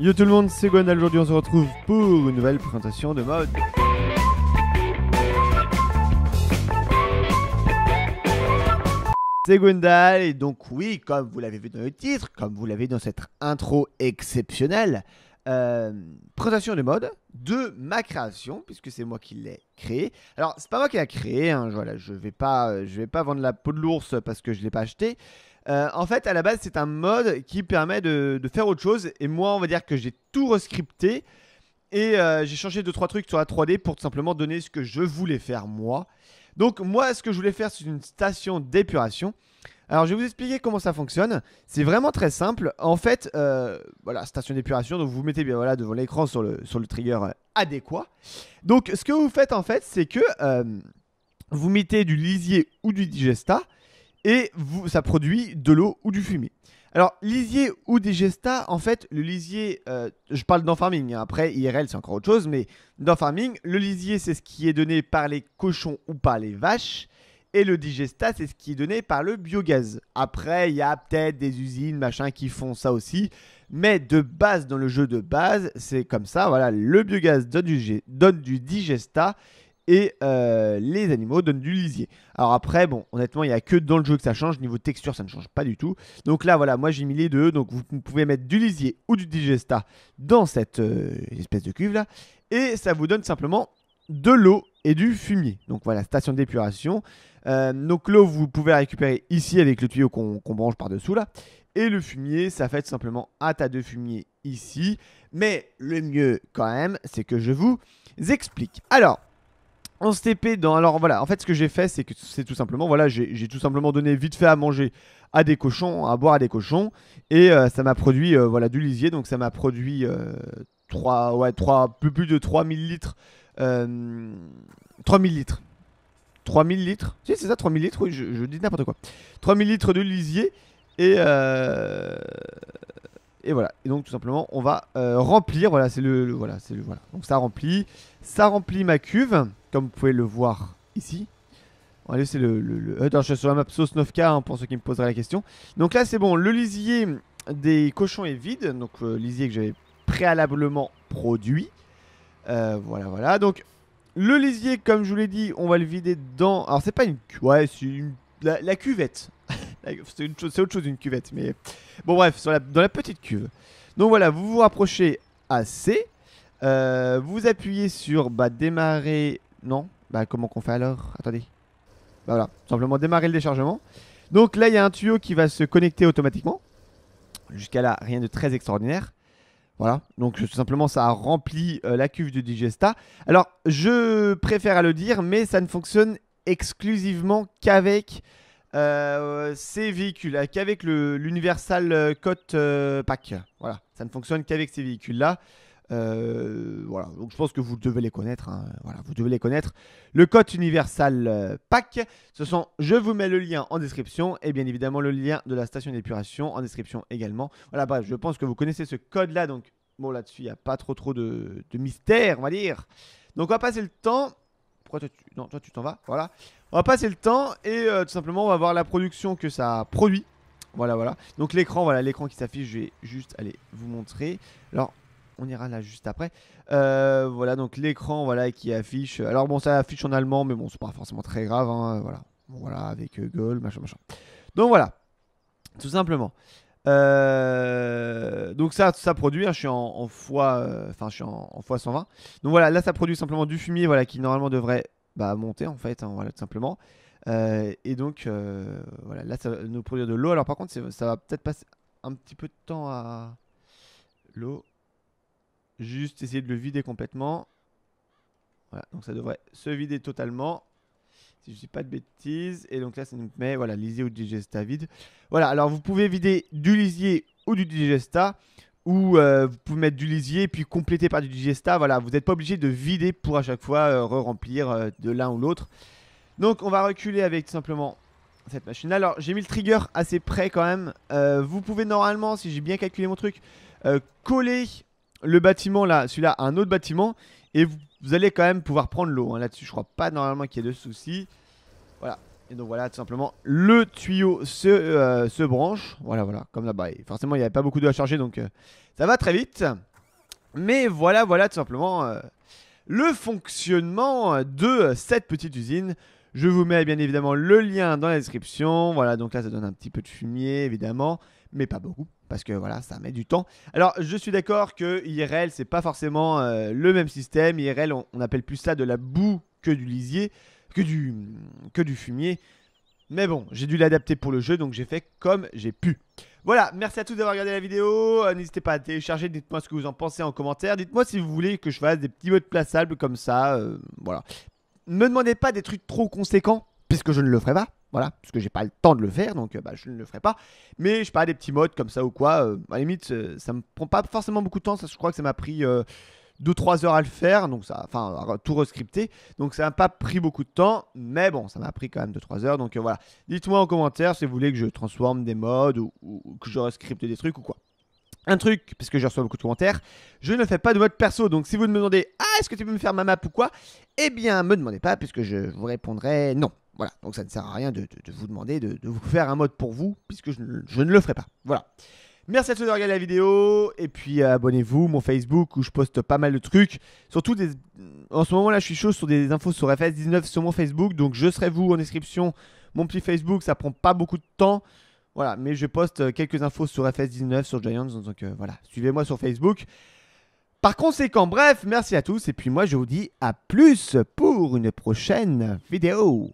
Yo tout le monde, c'est Gwendal, aujourd'hui on se retrouve pour une nouvelle présentation de mode. C'est Gwendal, et donc oui, comme vous l'avez vu dans le titre, comme vous l'avez dans cette intro exceptionnelle, euh, présentation de mode de ma création, puisque c'est moi qui l'ai créée. Alors, c'est pas moi qui l'ai créée, hein, voilà, je vais pas, euh, je vais pas vendre la peau de l'ours parce que je l'ai pas achetée, euh, en fait, à la base, c'est un mode qui permet de, faire autre chose. Et moi, on va dire que j'ai tout rescripté. Et euh, j'ai changé 2-3 trucs sur la 3D pour tout simplement donner ce que je voulais faire moi. Donc moi, ce que je voulais faire, c'est une station d'épuration. Alors, je vais vous expliquer comment ça fonctionne. C'est vraiment très simple. En fait, euh, voilà, station d'épuration. Donc, vous vous mettez bien voilà, devant l'écran sur le, sur le trigger adéquat. Donc, ce que vous faites en fait, c'est que vous mettez du lisier ou du digesta et ça produit de l'eau ou du fumier. Alors, lisier ou digesta, en fait, le lisier, euh, je parle dans farming, hein. après IRL c'est encore autre chose, mais dans farming, le lisier c'est ce qui est donné par les cochons ou par les vaches, et le digesta c'est ce qui est donné par le biogaz. Après, il y a peut-être des usines, machin, qui font ça aussi, mais de base, dans le jeu de base, c'est comme ça, voilà, le biogaz donne du digesta, et euh, les animaux donnent du lisier. Alors après, bon, honnêtement, il n'y a que dans le jeu que ça change. Niveau texture, ça ne change pas du tout. Donc là, voilà, moi j'ai mis les deux. Donc vous pouvez mettre du lisier ou du digesta dans cette euh, espèce de cuve là. Et ça vous donne simplement de l'eau et du fumier. Donc voilà, station d'épuration. Euh, donc l'eau, vous pouvez la récupérer ici avec le tuyau qu'on branche par-dessous là. Et le fumier, ça fait simplement un tas de fumier ici. Mais le mieux quand même, c'est que je vous explique. Alors, en dans... Alors voilà, en fait ce que j'ai fait c'est que c'est tout simplement, voilà, j'ai tout simplement donné vite fait à manger à des cochons, à boire à des cochons. Et euh, ça m'a produit euh, voilà, du lisier, donc ça m'a produit euh, 3, ouais, 3, plus, plus de 3000 litres. 3000 euh, litres. 3000 litres Si c'est ça, 3000 litres, je, dis n'importe quoi. 3000 litres de lisier. Et, et voilà. Et donc tout simplement, on va remplir. Voilà, c'est le, voilà, c'est le voilà. Donc ça remplit, ça remplit ma cuve comme vous pouvez le voir ici. Allez, c'est le, le, Attends, je suis sur la map sauce 9K hein, pour ceux qui me poseraient la question. Donc là, c'est bon, le lisier des cochons est vide. Donc, le euh, lisier que j'avais préalablement produit. Euh, voilà, voilà. Donc, le lisier, comme je vous l'ai dit, on va le vider dans. Alors, c'est pas une. Ouais, c'est la, cuvette. c'est autre chose une cuvette, mais. Bon, bref, dans la petite cuve. Donc, voilà, vous vous rapprochez assez. Euh, vous appuyez sur bah, démarrer non Bah comment qu'on fait alors Attendez. Bah, voilà, simplement démarrer le déchargement. Donc là, il y a un tuyau qui va se connecter automatiquement. Jusqu'à là, rien de très extraordinaire. Voilà, donc tout simplement ça a rempli euh, la cuve de Digesta. Alors, je préfère à le dire, mais ça ne fonctionne exclusivement qu'avec euh, ces véhicules, qu'avec l'Universal euh, Cote Pack. Voilà, ça ne fonctionne qu'avec ces véhicules-là. Euh, voilà, donc je pense que vous devez les connaître. Hein. Voilà, vous devez les connaître. Le code universal euh, pack, ce sont, je vous mets le lien en description et bien évidemment le lien de la station d'épuration en description également. Voilà, bref, je pense que vous connaissez ce code-là, donc bon là-dessus, il n'y a pas trop trop de, de mystère, on va dire. Donc on va passer le temps. Pourquoi toi tu... Non, toi tu t'en vas, voilà. On va passer le temps et euh, tout simplement on va voir la production que ça produit. Voilà, voilà. Donc l'écran, voilà, l'écran qui s'affiche, je vais juste aller vous montrer. Alors, on ira là juste après. Euh, voilà, donc l'écran voilà, qui affiche. Alors bon, ça affiche en allemand, mais bon, c'est pas forcément très grave. Hein, voilà. voilà, avec euh, gold machin, machin. Donc voilà, tout simplement. Euh, donc ça, ça produit. Hein, je suis en, fois, enfin, je suis en, fois 120. Donc voilà, là, ça produit simplement du fumier, voilà, qui normalement devrait bah, monter en fait, hein, voilà, tout simplement. et donc voilà, là, ça nous produire de l'eau. Alors par contre, ça va peut-être passer un petit peu de temps à l'eau. Juste essayer de le vider complètement. Voilà, donc ça devrait se vider totalement. Si je ne dis pas de bêtises. Et donc là, ça nous met voilà, lisier ou digesta vide. Voilà, alors vous pouvez vider du lisier ou du digesta. Ou euh, vous pouvez mettre du lisier et puis compléter par du digesta. Voilà, vous n'êtes pas obligé de vider pour à chaque fois euh, remplir euh, de l'un ou l'autre. Donc on va reculer avec tout simplement cette machine là. Alors j'ai mis le trigger assez près quand même. vous pouvez normalement, si j'ai bien calculé mon truc, coller le bâtiment là, celui-là, un autre bâtiment. Et vous, allez quand même pouvoir prendre l'eau. Hein, là-dessus, je crois pas normalement qu'il y ait de soucis. Voilà. Et donc voilà, tout simplement, le tuyau se, euh, branche. Voilà, voilà, comme là-bas. Forcément, il n'y avait pas beaucoup d'eau à charger, donc euh, ça va très vite. Mais voilà, voilà, tout simplement, euh, le fonctionnement de cette petite usine. Je vous mets bien évidemment le lien dans la description. Voilà, donc là ça donne un petit peu de fumier évidemment, mais pas beaucoup parce que voilà, ça met du temps. Alors, je suis d'accord que IRL c'est pas forcément euh, le même système. IRL, on, appelle plus ça de la boue que du lisier, que du que du fumier. Mais bon, j'ai dû l'adapter pour le jeu, donc j'ai fait comme j'ai pu. Voilà, merci à tous d'avoir regardé la vidéo. Euh, n'hésitez pas à télécharger, dites-moi ce que vous en pensez en commentaire. Dites-moi si vous voulez que je fasse des petits mots de plaçables comme ça. Euh, voilà me demandez pas des trucs trop conséquents, puisque je ne le ferai pas. Voilà, parce que j'ai pas le temps de le faire, donc euh, bah, je ne le ferai pas. Mais je sais des petits modes comme ça ou quoi, euh, à la limite, euh, ça, me prend pas forcément beaucoup de temps. Ça, je crois que ça m'a pris 2-3 heures à le faire, donc ça, enfin, tout rescripté. Donc ça n'a pas pris beaucoup de temps, mais bon, ça m'a pris quand même 2-3 heures. Donc voilà, dites-moi en commentaire si vous voulez que je transforme des modes ou, ou que je rescripte des trucs ou quoi. Un truc, parce que je reçois beaucoup de commentaires, je ne fais pas de mode perso, donc si vous me demandez « Ah, est-ce que tu peux me faire ma map ou quoi ?» Eh bien, me demandez pas, puisque je vous répondrai non. Voilà, donc ça ne sert à rien de, vous demander de, vous faire un mode pour vous, puisque je, ne le ferai pas. Voilà. Merci à tous d'avoir regardé la vidéo, et puis euh, abonnez-vous, mon Facebook, où je poste pas mal de trucs. Surtout, des... en ce moment là, je suis chaud sur des infos sur FS19 sur mon Facebook, donc je serai vous en description. Mon petit Facebook, ça prend pas beaucoup de temps. Voilà, mais je poste euh, quelques infos sur FS19, sur Giants, donc voilà, suivez-moi sur Facebook. Par conséquent, bref, merci à tous, et puis moi je vous dis à plus pour une prochaine vidéo.